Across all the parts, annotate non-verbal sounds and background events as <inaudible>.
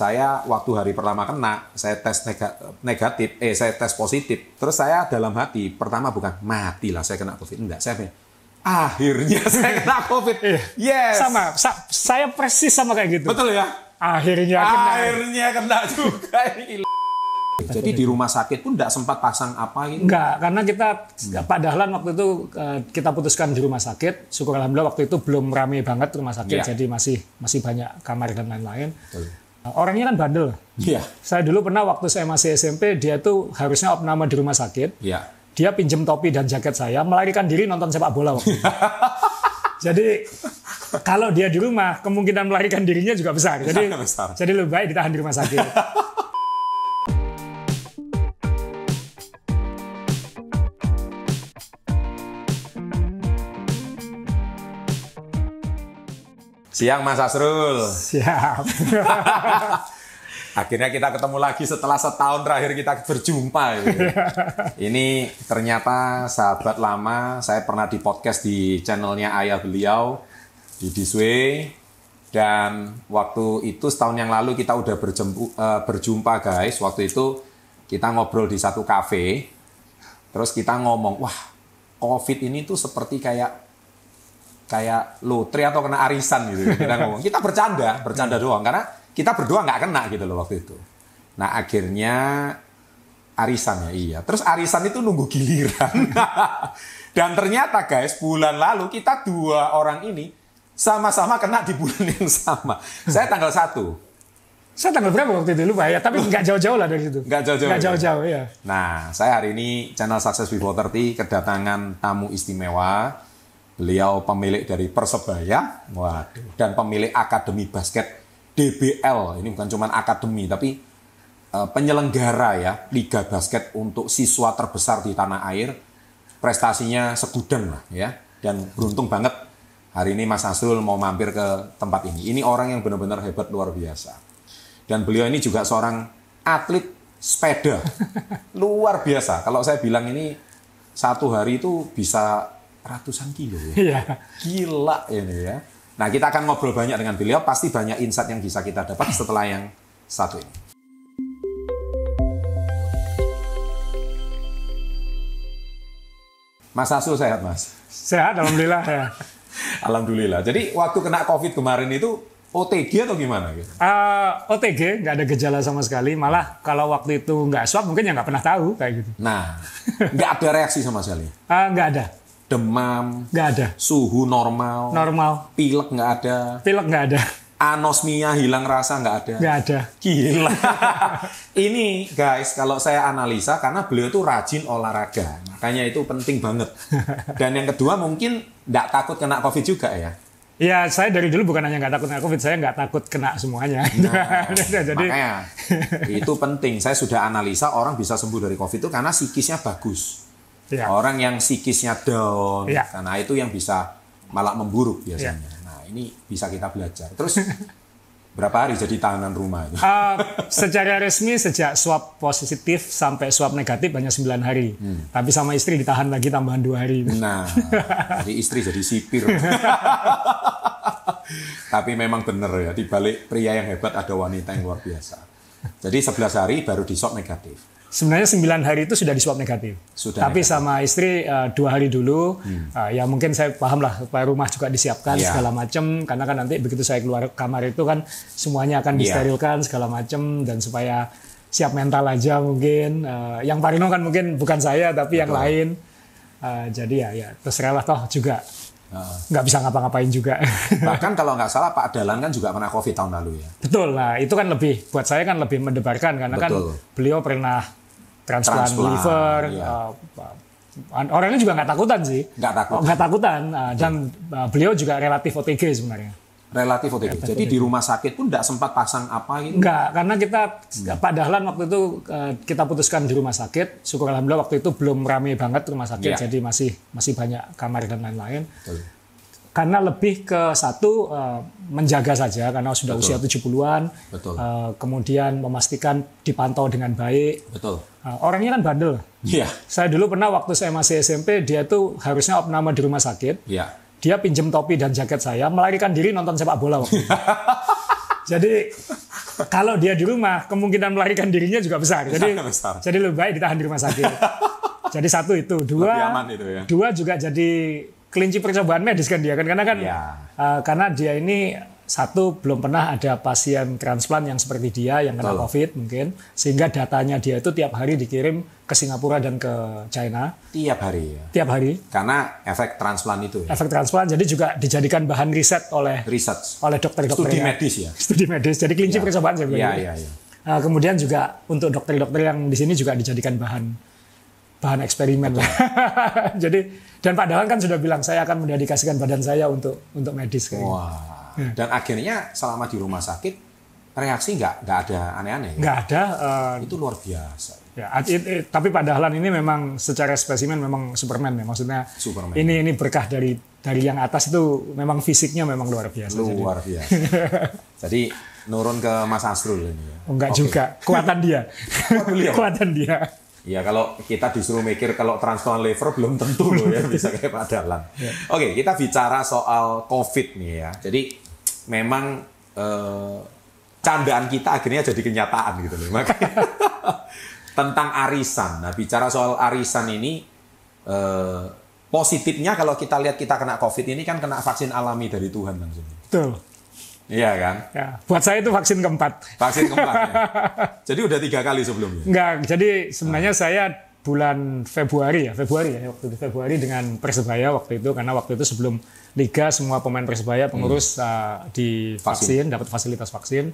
saya waktu hari pertama kena, saya tes negatif, eh saya tes positif. Terus saya dalam hati, pertama bukan mati lah saya kena COVID. Enggak, saya punya, akhirnya <laughs> saya kena COVID. Iya. yes. Sama, sa saya persis sama kayak gitu. Betul ya? Akhirnya kena. Akhirnya kena juga. <laughs> Jadi di rumah sakit pun tidak sempat pasang apa gitu? Enggak, karena kita enggak. Pak Dahlan waktu itu eh, kita putuskan di rumah sakit. Syukur alhamdulillah waktu itu belum ramai banget rumah sakit, ya. jadi masih masih banyak kamar dan lain-lain. Nah, orangnya kan bandel. Iya. Saya dulu pernah waktu saya masih SMP, dia tuh harusnya opname di rumah sakit. Iya. Dia pinjem topi dan jaket saya, melarikan diri nonton sepak bola waktu itu. <laughs> Jadi kalau dia di rumah, kemungkinan melarikan dirinya juga besar. Jadi, <laughs> besar. jadi lebih baik ditahan di rumah sakit. <laughs> Siang Mas Asrul. Siap. <laughs> Akhirnya kita ketemu lagi setelah setahun terakhir kita berjumpa. Gitu. <laughs> Ini ternyata sahabat lama, saya pernah di podcast di channelnya ayah beliau di Disway dan waktu itu setahun yang lalu kita udah berjumpu, uh, eh, berjumpa guys. Waktu itu kita ngobrol di satu kafe, terus kita ngomong, wah COVID ini tuh seperti kayak kayak lotre atau kena arisan gitu <laughs> kita ngomong kita bercanda bercanda hmm. doang karena kita berdua nggak kena gitu loh waktu itu nah akhirnya arisan ya iya terus arisan itu nunggu giliran <laughs> dan ternyata guys bulan lalu kita dua orang ini sama-sama kena di bulan yang sama saya tanggal satu saya tanggal berapa waktu itu lupa ya, tapi <laughs> nggak jauh-jauh lah dari situ. Nggak jauh-jauh. Nggak iya. jauh-jauh ya. Nah, saya hari ini channel Success Before 30 kedatangan tamu istimewa Beliau pemilik dari Persebaya, waduh, dan pemilik Akademi Basket DBL. Ini bukan cuma akademi, tapi uh, penyelenggara ya Liga Basket untuk siswa terbesar di tanah air. Prestasinya segudang lah ya, dan beruntung banget hari ini Mas Asrul mau mampir ke tempat ini. Ini orang yang benar-benar hebat luar biasa. Dan beliau ini juga seorang atlet sepeda <laughs> luar biasa. Kalau saya bilang ini satu hari itu bisa ratusan kilo ya. Iya. Gila ini ya. Nah kita akan ngobrol banyak dengan beliau, pasti banyak insight yang bisa kita dapat setelah yang satu ini. Mas Asul sehat mas? Sehat, alhamdulillah ya. <laughs> alhamdulillah. Jadi waktu kena COVID kemarin itu OTG atau gimana Uh, gitu? eh, OTG nggak ada gejala sama sekali. Malah kalau waktu itu nggak swab mungkin ya nggak pernah tahu kayak gitu. Nah, <laughs> nggak ada reaksi sama sekali? Uh, ada demam, nggak ada. Suhu normal, normal. Pilek nggak ada. Pilek nggak ada. Anosmia hilang rasa nggak ada. Nggak ada. Gila. <laughs> Ini guys kalau saya analisa karena beliau itu rajin olahraga, makanya itu penting banget. Dan yang kedua mungkin nggak takut kena covid juga ya. Ya, saya dari dulu bukan hanya nggak takut kena COVID, saya nggak takut kena semuanya. Nah, <laughs> Jadi, makanya itu penting. Saya sudah analisa orang bisa sembuh dari COVID itu karena psikisnya bagus. Ya. Orang yang psikisnya down, ya. karena itu yang bisa malah memburuk iya. biasanya. Ya. Nah ini bisa kita belajar. Terus <laughs> berapa hari jadi tahanan rumah itu? Uh, secara resmi sejak swab positif sampai swab negatif hanya 9 hari. Hmm. Tapi sama istri ditahan lagi tambahan dua hari. Nah, <laughs> jadi istri jadi sipir. <laughs> Tapi memang benar ya, di balik pria yang hebat ada wanita yang luar biasa. Jadi 11 hari baru di swab negatif sebenarnya 9 hari itu sudah di swab negatif. Sudah Tapi negatif. sama istri eh, dua hari dulu, hmm. Eh, ya mungkin saya paham lah, eh, rumah juga disiapkan yeah. segala macam, karena kan nanti begitu saya keluar kamar itu kan semuanya akan iya. disterilkan yeah. segala macam dan supaya siap mental aja mungkin. Uh, yang Parino kan mungkin bukan saya tapi Betul. yang lain. jadi ya, ya terserahlah toh juga nggak bisa ngapa-ngapain juga. <laughs> Bahkan kalau nggak salah Pak Dalan kan juga pernah COVID tahun lalu ya. Betul, nah itu kan lebih buat saya kan lebih mendebarkan karena kan Betul. kan beliau pernah transplant, transplant liver. Iya. Uh, uh, orangnya juga nggak takutan sih. Nggak takut. Nggak takutan. Uh, dan uh, beliau juga relatif OTG sebenarnya. Relatif OTG. Relatif Jadi OTG. di rumah sakit pun nggak sempat pasang apa gitu? Nggak, karena kita hmm. Pak Dahlan waktu itu uh, kita putuskan di rumah sakit. Syukur alhamdulillah waktu itu belum rame banget rumah sakit. Iya. Jadi masih masih banyak kamar dan lain-lain karena lebih ke satu uh, menjaga saja karena sudah Betul. usia 70-an. Betul. Uh, kemudian memastikan dipantau dengan baik. Betul. Uh, orangnya kan bandel. Iya. Saya dulu pernah waktu saya masih SMP dia tuh harusnya opname di rumah sakit. Iya. Dia pinjem topi dan jaket saya, melarikan diri nonton sepak bola waktu itu. <laughs> Jadi kalau dia di rumah kemungkinan melarikan dirinya juga besar. Jadi besar. jadi lebih baik ditahan di rumah sakit. <laughs> jadi satu itu, dua itu ya. dua juga jadi kelinci percobaan medis kan dia kan karena kan ya. uh, karena dia ini satu belum pernah ada pasien transplant yang seperti dia yang kena Betul. COVID mungkin sehingga datanya dia itu tiap hari dikirim ke Singapura dan ke China tiap hari ya tiap hari karena efek transplant itu ya? efek transplant jadi juga dijadikan bahan riset oleh riset oleh dokter-dokter studi medis ya studi medis jadi kelinci ya. percobaan saya ya, ya, ya. Uh, eh, kemudian juga untuk dokter-dokter yang di sini juga dijadikan bahan bahan eksperimen lah. <laughs> Jadi dan Pak Dahlan kan sudah bilang saya akan mendedikasikan badan saya untuk untuk medis kayak. Gitu. Wah. Ya. Dan akhirnya selama di rumah sakit reaksi nggak nggak ada aneh-aneh. Ya? Nggak ya? ada. Uh, itu luar biasa. Ya, it, it, tapi Pak Dahlan ini memang secara spesimen memang Superman ya maksudnya. Superman. Ini ini berkah dari dari yang atas itu memang fisiknya memang luar biasa. Luar jadi. biasa. <laughs> jadi nurun ke Mas Astrul ini ya. Enggak okay. juga, kuatan dia. <laughs> kuatan dia. Ya kalau kita disuruh mikir kalau transplant liver belum tentu loh ya bisa <laughs> kayak Pak Dalang. Ya. Oke, kita bicara soal COVID nih ya. Jadi memang eh, candaan kita akhirnya jadi kenyataan gitu loh. Makanya <laughs> tentang arisan. Nah, bicara soal arisan ini eh, positifnya kalau kita lihat kita kena COVID ini kan kena vaksin alami dari Tuhan langsung. Betul. Iya kan? Ya. Buat saya itu vaksin keempat. Vaksin keempat ya. <laughs> Jadi udah tiga kali sebelumnya? Enggak, jadi sebenarnya nah. saya bulan Februari ya, Februari ya, waktu itu Februari dengan Persebaya waktu itu karena waktu itu sebelum liga semua pemain Persebaya pengurus hmm. uh, di vaksin, dapat fasilitas vaksin.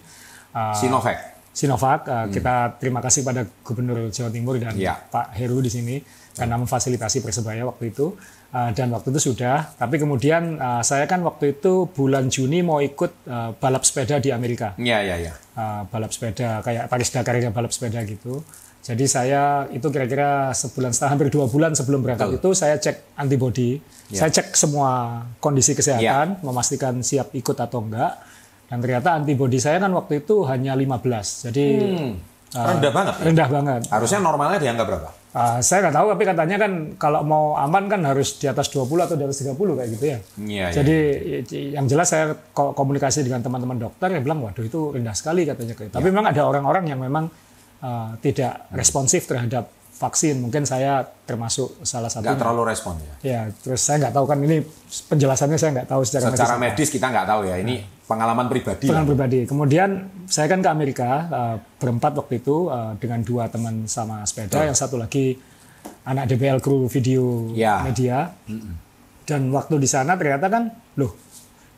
Uh, Sinovac. Sinovac. Uh, hmm. Kita terima kasih pada Gubernur Jawa Timur dan ya. Pak Heru di sini karena ya. memfasilitasi persebaya waktu itu uh, dan waktu itu sudah. Tapi kemudian uh, saya kan waktu itu bulan Juni mau ikut uh, balap sepeda di Amerika. Iya iya iya. Uh, balap sepeda kayak Paris Dakar yang balap sepeda gitu. Jadi saya itu kira-kira sebulan setengah hampir dua bulan sebelum berangkat Betul. itu saya cek antibody, ya. saya cek semua kondisi kesehatan, ya. memastikan siap ikut atau enggak. Dan ternyata antibodi saya kan waktu itu hanya 15. Jadi hmm. uh, rendah banget. Ya? Rendah ya? banget. Harusnya normalnya di angka berapa? Uh, saya nggak tahu tapi katanya kan kalau mau aman kan harus di atas 20 atau di atas 30 kayak gitu ya. ya Jadi ya. yang jelas saya komunikasi dengan teman-teman dokter yang bilang waduh itu rendah sekali katanya. Gitu. Tapi iya. memang ada orang-orang yang memang uh, tidak responsif terhadap vaksin. Mungkin saya termasuk salah satu. Nggak terlalu respon ya. Ya, terus saya nggak tahu kan ini penjelasannya saya nggak tahu secara, secara medis. medis kita nggak tahu ya. Ini nah. pengalaman pribadi. Pengalaman pribadi. Kemudian saya kan ke Amerika eh, berempat waktu itu eh, dengan dua teman sama sepeda, ya. yang satu lagi anak DBL kru video ya. media. Dan waktu di sana ternyata kan, loh,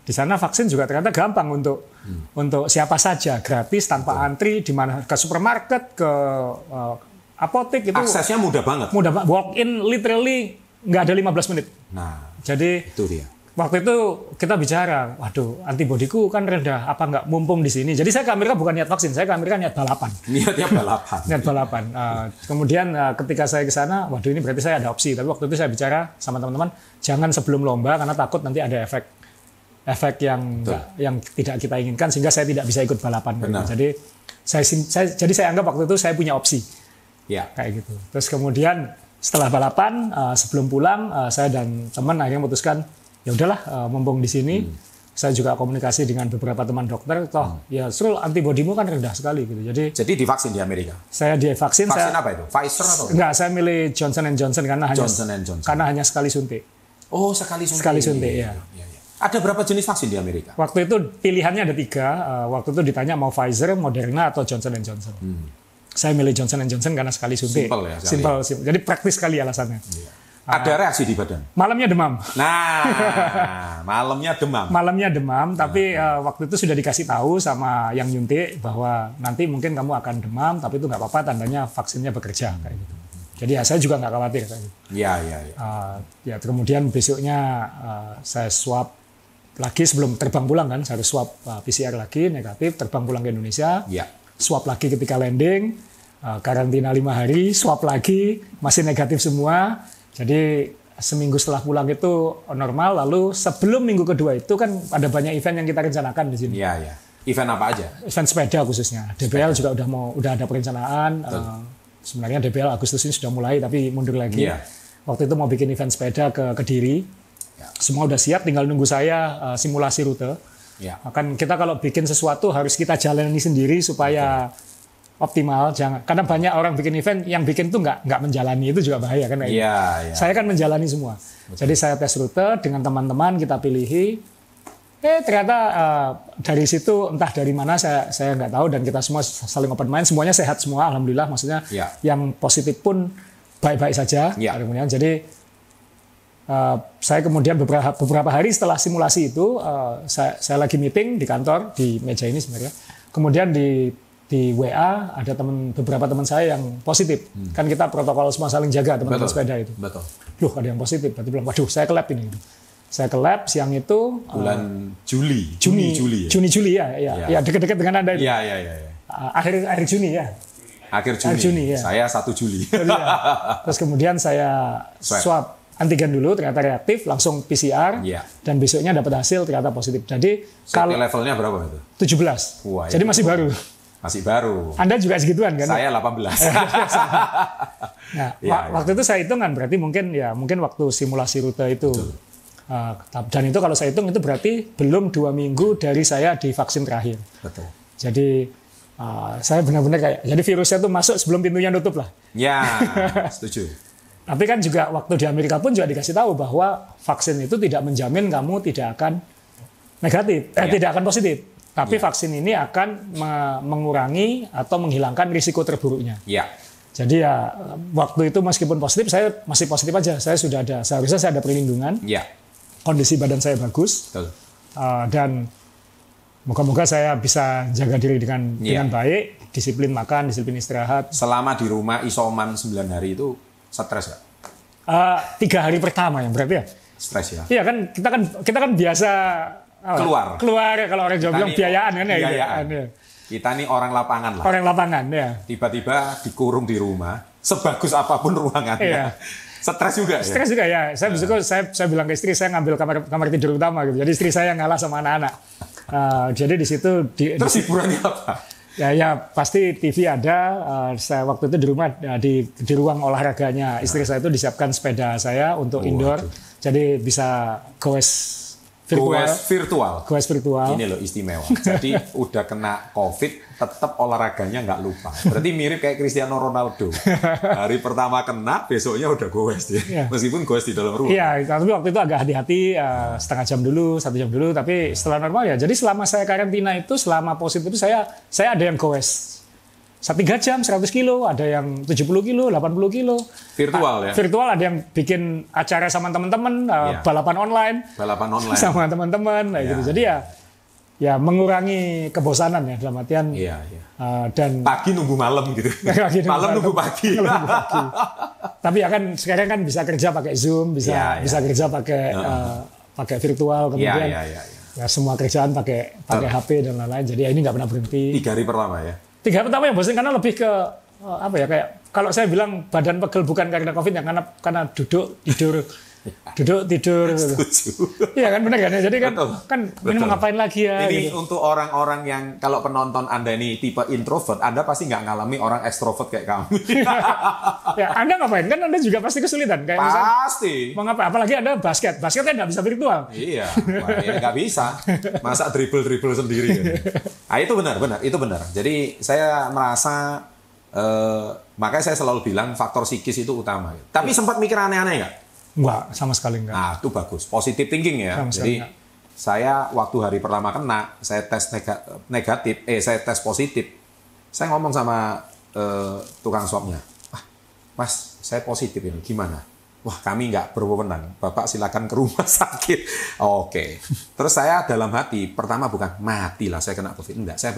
di sana vaksin juga ternyata gampang untuk hmm. untuk siapa saja, gratis tanpa Betul. antri, di mana ke supermarket, ke uh, apotek itu aksesnya mudah banget. Mudah banget. Walk in literally nggak ada 15 menit. Nah, jadi itu dia. Waktu itu kita bicara, waduh, antibodiku kan rendah, apa nggak mumpung di sini. Jadi saya ke Amerika bukan niat vaksin, saya ke Amerika niat balapan. <laughs> Niatnya balapan. niat balapan. Uh, <laughs> kemudian uh, ketika saya ke sana, waduh ini berarti saya ada opsi. Tapi waktu itu saya bicara sama teman-teman, jangan sebelum lomba karena takut nanti ada efek efek yang gak, yang tidak kita inginkan sehingga saya tidak bisa ikut balapan. Benar. Jadi saya, saya jadi saya anggap waktu itu saya punya opsi. Ya. Kayak gitu. Terus kemudian setelah balapan uh, sebelum pulang uh, saya dan teman akhirnya memutuskan ya udahlah uh, mumpung di sini. Hmm. Saya juga komunikasi dengan beberapa teman dokter toh hmm. ya suruh antibodimu kan rendah sekali gitu. Jadi Jadi divaksin di Amerika. Saya divaksin. Vaksin saya, apa itu? Pfizer atau? Enggak, saya milih Johnson Johnson karena Johnson hanya Johnson. karena hanya sekali suntik. Oh, sekali suntik. Sekali suntik iya, ya. ya, Ada berapa jenis vaksin di Amerika? Waktu itu pilihannya ada tiga. waktu itu ditanya mau Pfizer, Moderna, atau Johnson Johnson. Hmm saya milih Johnson Johnson karena sekali suntik. Simpel ya. Sekali. Simple, simple. Jadi praktis sekali alasannya. Iya. Ada reaksi di badan? Malamnya demam. Nah, <laughs> malamnya demam. Malamnya demam, tapi nah, uh, waktu itu sudah dikasih tahu sama yang nyuntik bahwa nanti mungkin kamu akan demam, tapi itu nggak apa-apa, tandanya vaksinnya bekerja kayak gitu. Jadi ya, saya juga nggak khawatir kayak gitu. Iya, iya, Ya, Uh, ya kemudian besoknya uh, saya swab lagi sebelum terbang pulang kan, saya harus swab uh, PCR lagi negatif, terbang pulang ke Indonesia. Iya Swap lagi ketika landing, eh, karantina lima hari, swap lagi, masih negatif semua. Jadi seminggu setelah pulang itu normal, lalu sebelum minggu kedua itu kan ada banyak event yang kita rencanakan di sini. Iya, iya. Event apa aja? Event sepeda khususnya. DBL sepeda. juga udah mau udah ada perencanaan. Eh, Betul. Uh, sebenarnya DBL Agustus ini sudah mulai tapi mundur lagi. Iya. Waktu itu mau bikin event sepeda ke Kediri. Ya. Semua udah siap, tinggal nunggu saya eh, simulasi rute Ya. Akan kita kalau bikin sesuatu harus kita jalani sendiri supaya Betul optimal jangan karena banyak orang bikin event yang bikin tuh nggak nggak menjalani itu juga bahaya kan ya, ya, saya kan menjalani semua Betul. jadi saya tes rute dengan teman-teman kita pilih eh ternyata uh, dari situ entah dari mana saya saya nggak tahu dan kita semua saling open mind semuanya sehat semua alhamdulillah maksudnya ya. yang positif pun baik-baik saja ya. kemudian jadi Eh, saya kemudian beberapa, beberapa hari setelah simulasi itu, uh, saya, saya lagi meeting di kantor di meja ini sebenarnya. Kemudian di di WA ada teman beberapa teman saya yang positif. Hmm. Kan kita protokol semua saling jaga teman-teman sepeda itu. Betul. Loh, ada yang positif. Berarti bilang, "Waduh, saya ke lab ini." Saya ke lab siang itu eh, bulan uh, Juli. Juni, Juli. Ya? Juni Juli ya, ya. Ya, ya dekat-dekat dengan Anda itu. ya ya ya. ya. Akhir akhir Juni ya. Akhir Juni. Akhir Juni ya. Saya 1 Juli. Ya. <laughs> Terus, kemudian saya swab. swab antigen dulu ternyata reaktif langsung PCR yeah. dan besoknya dapat hasil ternyata positif. Jadi so, kalau levelnya berapa itu? 17. Wah, Jadi ya masih baru. Masih baru. Anda juga segituan kan? Saya 18. <laughs> nah, <laughs> ya, waktu itu saya hitung kan berarti mungkin ya mungkin waktu simulasi rute itu. Betul. Ah, dan itu kalau saya hitung itu berarti belum dua minggu dari saya divaksin terakhir. Betul. Jadi uh, saya benar-benar kayak jadi virusnya tuh masuk sebelum pintunya nutup lah. Ya, <laughs> setuju. Tapi kan juga waktu di Amerika pun juga dikasih tahu bahwa vaksin itu tidak menjamin kamu tidak akan negatif, eh, ya. tidak akan positif. Tapi ya. vaksin ini akan mengurangi atau menghilangkan risiko terburuknya. Ya. Jadi ya waktu itu meskipun positif, saya masih positif aja. Saya sudah ada, seharusnya saya ada perlindungan. Ya. Kondisi badan saya bagus. Betul. Uh, dan moga-moga saya bisa jaga diri dengan ya. dengan baik, disiplin makan, disiplin istirahat. Selama di rumah isoman 9 hari itu Stres nggak? Uh, tiga hari pertama yang berarti ya. Stres ya. Iya kan kita kan kita kan biasa apa? Ya, keluar. Keluar ya kalau orang Jawa bilang biayaan kan ya. Iya, biayaan. Kan ya. Kita nih orang lapangan lah. Orang lapangan ya. Tiba-tiba dikurung di rumah, sebagus apapun ruangannya. Iya. Stres juga ya? Stres juga ya. Saya nah. Uh. saya saya bilang ke istri saya ngambil kamar kamar tidur utama gitu. Jadi istri saya ngalah sama anak-anak. Uh, jadi di situ di, terus hiburannya apa? ya ya pasti TV ada. Uh, saya waktu itu di rumah eh, di di ruang olahraganya istri saya itu disiapkan sepeda saya untuk oh, indoor. Itu. Jadi bisa goes virtual. Goes virtual. Goes virtual. Ini loh istimewa. Jadi <laughs> udah kena COVID, tetap olahraganya nggak lupa. Berarti mirip kayak Cristiano Ronaldo. Hari pertama kena, besoknya udah goes ya. Ya. Meskipun goes di dalam rumah. Iya, tapi waktu itu agak hati-hati, uh, setengah jam dulu, satu jam dulu. Tapi setelah normal ya. Jadi selama saya karantina itu, selama positif itu saya saya ada yang goes satu tiga jam 100 kilo, ada yang 70 kilo, 80 kilo. Virtual ah, ya. Virtual ada yang bikin acara sama teman-teman, ya. balapan online. Balapan <laughs> online. Sama teman-teman ya. gitu. Iya. Jadi ya ya mengurangi kebosanan ya dalam artian ya, ya. dan pagi nunggu malam gitu. <laughs> pagi nunggu malam, malam nunggu pagi. nunggu pagi. Tapi ya kan sekarang kan bisa kerja pakai Zoom, bisa ya, ya. bisa kerja pakai uh. Uh, pakai virtual iya, kemudian. Ya, ya, ya, ya. Ya, semua kerjaan pakai pakai HP dan lain-lain. Jadi ya ini nggak pernah berhenti. Tiga hari pertama ya tiga pertama yang bosan karena lebih ke eh, apa ya kayak kalau saya bilang badan pegel bukan karena covid ya karena karena duduk tidur <laughs> duduk tidur ya kan benar kan? Jadi kan betul, kan ini mau ngapain lagi ya? Ini gitu. untuk orang-orang yang kalau penonton Anda ini tipe introvert, Anda pasti nggak ngalami orang ekstrovert kayak kamu. <laughs> ya, Anda ngapain? Kan Anda juga pasti kesulitan kayak pasti. Mau ngapain? Apalagi Anda basket. Basket kan nggak bisa virtual. Iya, ya nggak ya bisa. Masa dribble-dribble sendiri. ya. <laughs> Ah itu benar, benar, itu benar. Jadi saya merasa Uh, makanya saya selalu bilang faktor psikis itu utama. Tapi ya. sempat mikir aneh-aneh nggak? -aneh Enggak, sama sekali enggak. Nah, itu bagus. Positive thinking ya. Sama Jadi enggak. saya waktu hari pertama kena, saya tes negatif, eh saya tes positif. Saya ngomong sama eh, tukang swabnya, ah, Mas, saya positif ini, gimana? Wah, kami nggak berwenang. Bapak silakan ke rumah <laughs> sakit. Oke. Terus saya dalam hati, pertama bukan matilah saya kena COVID. Enggak, saya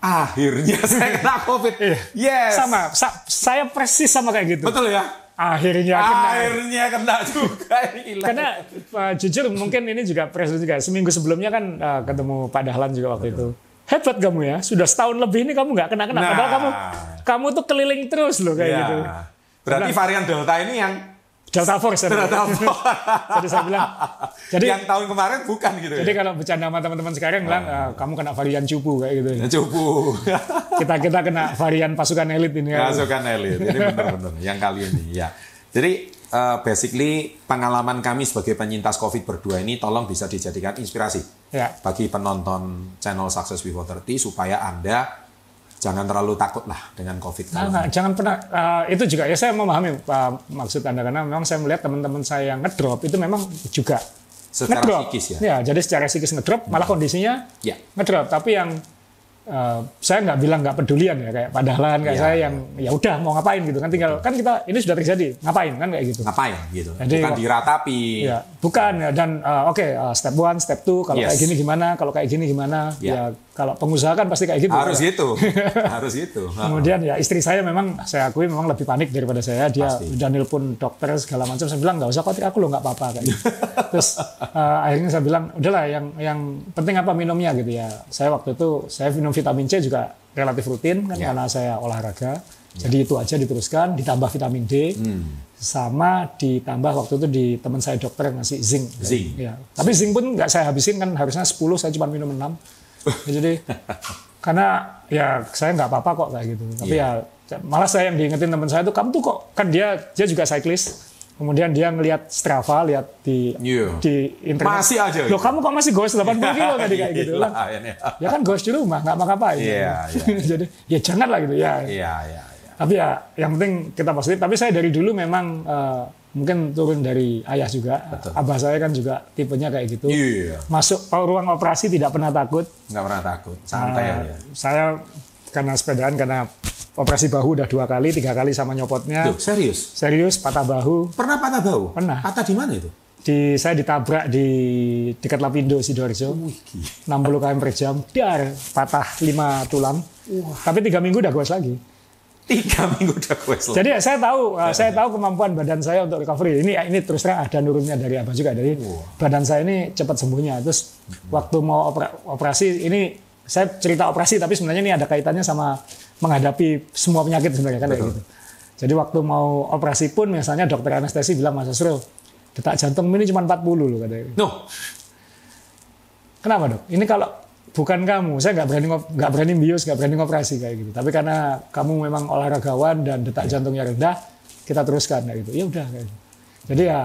akhirnya <laughs> saya kena COVID. Iya. Yes. Sama, saya persis sama kayak gitu. Betul ya? akhirnya kena. Akhirnya kena juga. Karena uh, jujur mungkin ini juga presiden juga. Seminggu sebelumnya kan uh, ketemu Pak Dahlan juga waktu itu. Hebat kamu ya, sudah setahun lebih ini kamu nggak kena-kena. Nah. Padahal kamu nah. kamu tuh keliling terus loh kayak ya. gitu. Berarti nah. varian delta ini yang Delta Force. Delta Force. Jadi saya bilang. Jadi yang tahun kemarin bukan gitu. Ya? Jadi ya? kalau bercanda sama teman-teman sekarang bilang ah. ah kamu kena varian cupu kayak gitu. Ya, cupu. <laughs> kita kita kena varian pasukan elit ini. Ya. Pasukan elit. Ini benar-benar <laughs> yang kali ini ya. Jadi uh, basically pengalaman kami sebagai penyintas COVID berdua ini tolong bisa dijadikan inspirasi ya. bagi penonton channel Success Before 30 supaya Anda jangan terlalu takut lah dengan COVID. Nah, nah, jangan pernah uh, itu juga ya saya memahami uh, maksud anda karena memang saya melihat teman-teman saya yang ngedrop itu memang juga secara ngedrop. psikis ya. Ya jadi secara psikis ngedrop hmm. malah kondisinya ya. ngedrop tapi yang uh, saya nggak bilang nggak pedulian ya kayak padahal kayak ya, saya iya. yang ya udah mau ngapain gitu kan tinggal kan kita ini sudah terjadi ngapain kan kayak gitu ngapain gitu Jadi, bukan diratapi ya bukan ya dan uh, oke okay, uh, step one step two kalau yes. kayak gini gimana kalau kayak gini gimana iya. ya, ya kalau pengusaha kan pasti kayak gitu. Harus ya. gitu. <laughs> Harus gitu. Kemudian ya istri saya memang saya akui memang lebih panik daripada saya. Dia udah nelpon dokter segala macam. Saya bilang nggak usah khawatir aku lo nggak apa-apa gitu. <laughs> Terus uh, akhirnya saya bilang udahlah yang yang penting apa minumnya gitu ya. Saya waktu itu saya minum vitamin C juga relatif rutin kan ya. karena saya olahraga. Ya. Jadi itu aja diteruskan ditambah vitamin D. Hmm sama ditambah waktu itu di teman saya dokter yang ngasih zinc. Zinc. Ya. Tapi zinc pun nggak saya habisin kan harusnya 10 saya cuma minum 6. <laughs> Jadi karena ya saya nggak apa-apa kok kayak gitu. Tapi yeah. ya malah saya yang diingetin teman saya itu kamu tuh kok kan dia dia juga cyclist. Kemudian dia ngelihat Strava, lihat di yeah. di internet. Masih aja. Gitu. Loh, kamu kok masih goes 80 kilo tadi kayak gitu <laughs> iya, lah ya. ya kan goes di rumah, nggak makan-apa. Yeah, yeah. Jadi ya jangan lah gitu ya. yeah, Yeah, yeah. Tapi ya yang penting kita positif. Tapi saya dari dulu memang uh, mungkin turun dari ayah juga. Betul. Abah saya kan juga tipenya kayak gitu. Iya. Masuk ruang operasi tidak pernah takut. Nggak pernah takut, santai uh, aja. Saya karena sepedaan karena operasi bahu udah dua kali, tiga kali sama nyopotnya. Duh, serius? Serius, patah bahu. Pernah patah bahu? Pernah. Patah di mana itu? Di, saya ditabrak di dekat Lapindo, Sidoarjo. 60 km per jam, dar, patah lima tulang. Wah. Tapi tiga minggu udah gue lagi tiga <laughs> minggu udah gue slow. Jadi saya tahu, uh, saya tahu kemampuan badan saya untuk recovery. Ini ini terus terang ada nurunnya dari apa juga. dari wow. Oh. badan saya ini cepat sembuhnya. Terus hmm. waktu mau opera, operasi ini saya cerita operasi tapi sebenarnya ini ada kaitannya sama menghadapi semua penyakit sebenarnya kan kayak gitu. Jadi waktu mau operasi pun misalnya dokter anestesi bilang Mas Asrul, detak jantung ini cuma 40 loh katanya. No. Kenapa dok? Ini kalau bukan kamu, saya nggak berani nggak berani bius, nggak berani operasi kayak gitu. Tapi karena kamu memang olahragawan dan detak jantungnya rendah, kita teruskan kayak gitu. Ya udah gitu. Jadi ya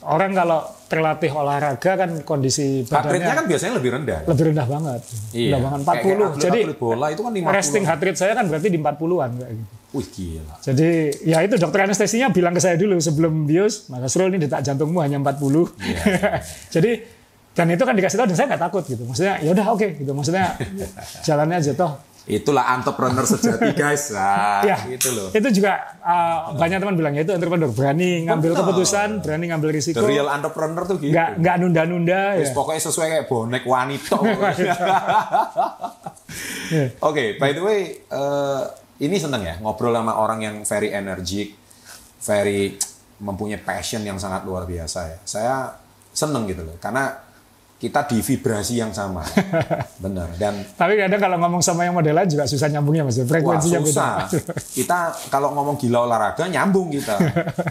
orang kalau terlatih olahraga kan kondisi badannya heart kan biasanya lebih rendah. Kan? Lebih rendah banget. Iya. Rendah banget 40. Kayak, kayak Jadi bola itu kan 50. Resting heart rate saya kan berarti di 40-an kayak gitu. Wih gila. Jadi ya itu dokter anestesinya bilang ke saya dulu sebelum bius, maka Srul ini detak jantungmu hanya 40. Yeah. Iya. <laughs> Jadi dan itu kan dikasih tahu dan saya nggak takut gitu maksudnya ya udah oke okay, gitu maksudnya jalannya aja toh itulah entrepreneur sejati guys nah, <laughs> ya, gitu loh itu juga uh, banyak teman bilang ya itu entrepreneur berani ngambil Betul. keputusan berani ngambil risiko The real entrepreneur tuh gitu nggak nggak nunda-nunda ya. pokoknya sesuai kayak bonek wanita <laughs> <laughs> oke okay, by the way uh, ini seneng ya ngobrol sama orang yang very energetic, very mempunyai passion yang sangat luar biasa ya saya seneng gitu loh karena kita di vibrasi yang sama. <laughs> Benar. Dan Tapi kadang kalau ngomong sama yang modelan juga susah nyambungnya Mas. Frekuensinya wah, susah. Beda. <laughs> kita kalau ngomong gila olahraga nyambung kita.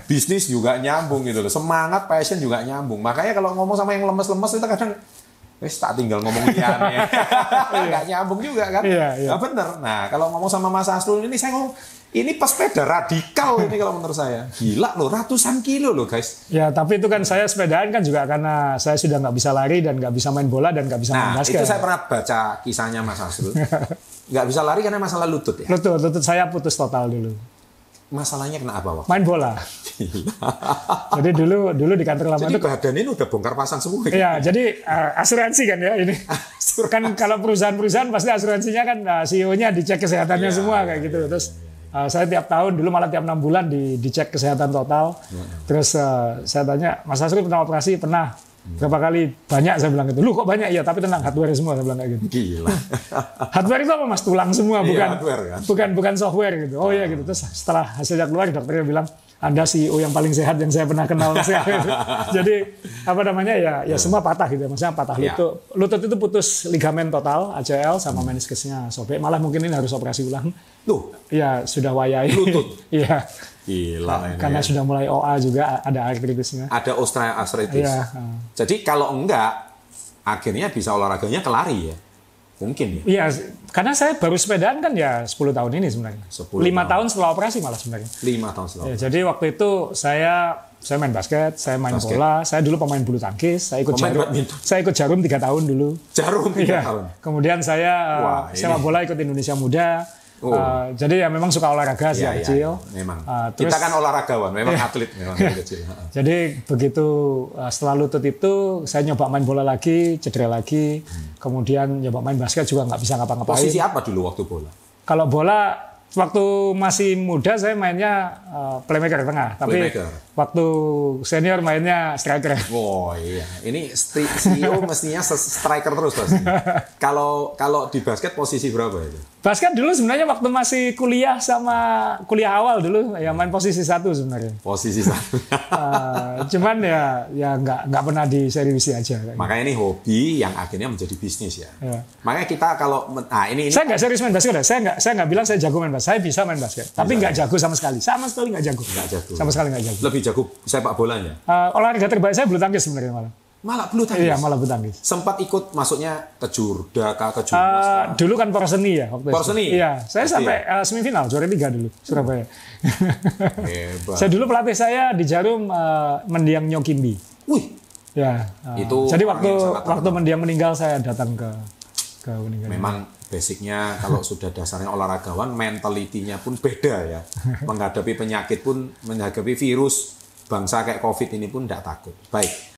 Bisnis juga nyambung gitu loh. Semangat passion juga nyambung. Makanya kalau ngomong sama yang lemes-lemes kita kadang wis tak tinggal ngomong Tian <laughs> ya. Enggak nyambung juga kan? Iya, iya. Nah, bener. Nah, kalau ngomong sama Mas Asrul ini saya ngomong ini pesepeda radikal ini kalau menurut saya. Gila loh, ratusan kilo loh guys. Ya, tapi itu kan saya sepedaan kan juga karena saya sudah nggak bisa lari dan nggak bisa main bola dan nggak bisa nah, main basket. itu saya pernah baca kisahnya Mas Asrul. <laughs> Nggak bisa lari karena masalah lutut ya? Lutut, lutut saya putus total dulu. Masalahnya kena apa waktu? Main bola. <laughs> jadi dulu dulu di kantor lama jadi itu badan ini udah bongkar pasang semua. Ya? Iya, jadi uh, asuransi kan ya ini. asuransi. Kan kalau perusahaan-perusahaan pasti asuransinya kan uh, eh, CEO-nya dicek kesehatannya ya, semua kayak iya, gitu. Iya. Terus Uh, saya tiap tahun dulu malah tiap enam bulan di dicek kesehatan total. Ya. Terus uh, saya tanya Mas Asri pernah operasi pernah. Berapa kali banyak saya bilang gitu. Lu kok banyak? Ya, tapi tenang hardware semua saya bilang kayak gitu. Gila. <laughs> hardware itu apa Mas? Tulang semua iya, bukan iya, hardware, kan? bukan bukan software gitu. Oh iya gitu. Terus setelah hasilnya keluar dokternya bilang anda CEO yang paling sehat yang saya pernah kenal. <laughs> <laughs> Jadi apa namanya ya ya iya. semua patah gitu, ya. maksudnya patah ya. lutut. Lutut itu putus ligamen total ACL sama meniskusnya sobek. Malah mungkin ini harus operasi ulang. Tuh. Ya sudah wayai. Lutut. Iya. Gila ini. Karena ya. sudah mulai OA juga ada artritisnya. Ada osteoartritis. Iya. Jadi kalau enggak akhirnya bisa olahraganya kelari ya. Mungkin ya. Iya, karena saya baru sepedaan kan ya 10 tahun ini sebenarnya. 10 5 tahun. tahun setelah operasi malah sebenarnya. 5 tahun setelah. Ya, jadi waktu itu saya saya main basket, saya main basket. bola, saya dulu pemain bulu tangkis, saya ikut pemain jarum. Badminton. Saya ikut jarum tiga tahun dulu. Jarum tiga ya. tahun. Kemudian saya Wah, sepak bola ikut Indonesia Muda. Oh. Uh, jadi ya memang suka olahraga sih ya, kecil. Ya, Memang. Uh, terus, Kita kan olahragawan, memang ya. atlet memang dari kecil. <laughs> jadi begitu uh, setelah lutut itu saya nyoba main bola lagi, cedera lagi, hmm. kemudian nyoba main basket juga nggak bisa ngapa-ngapain. Posisi apa dulu waktu bola? Kalau bola waktu masih muda saya mainnya uh, playmaker tengah, tapi playmaker waktu senior mainnya striker. Oh iya, ini CEO <laughs> mestinya striker terus pasti. <laughs> Kalau kalau di basket posisi berapa itu? Basket dulu sebenarnya waktu masih kuliah sama kuliah awal dulu ya main posisi satu sebenarnya. Posisi satu. uh, <laughs> cuman ya ya nggak nggak pernah di diseriusi aja. Makanya ini hobi yang akhirnya menjadi bisnis ya. Yeah. Makanya kita kalau nah ini, ini saya nggak serius main basket Saya nggak saya nggak bilang saya jago main basket. Saya bisa main basket, tapi nggak ya. jago sama sekali. Sama sekali nggak jago. Nggak jago. Sama sekali nggak jago. Lebih jago jago sepak bolanya? Uh, olahraga terbaik saya bulu tangkis sebenarnya malah. Malah bulu tangkis. Iya, malah bulu tangkis. Sempat ikut masuknya ke Jurda, ke Jurda. Uh, eh, kan? dulu kan Porseni ya waktu Porseni. itu. Iya, saya Pasti sampai ya? uh, semifinal juara tiga dulu Surabaya. Hebat. saya dulu pelatih saya di Jarum uh, mendiang Nyokimbi. Wih. Ya. Uh, itu jadi waktu waktu mendiang meninggal saya datang ke ke meninggal. Memang basicnya kalau sudah dasarnya olahragawan mentalitinya pun beda ya <laughs> menghadapi penyakit pun menghadapi virus bangsa kayak COVID ini pun tidak takut. Baik.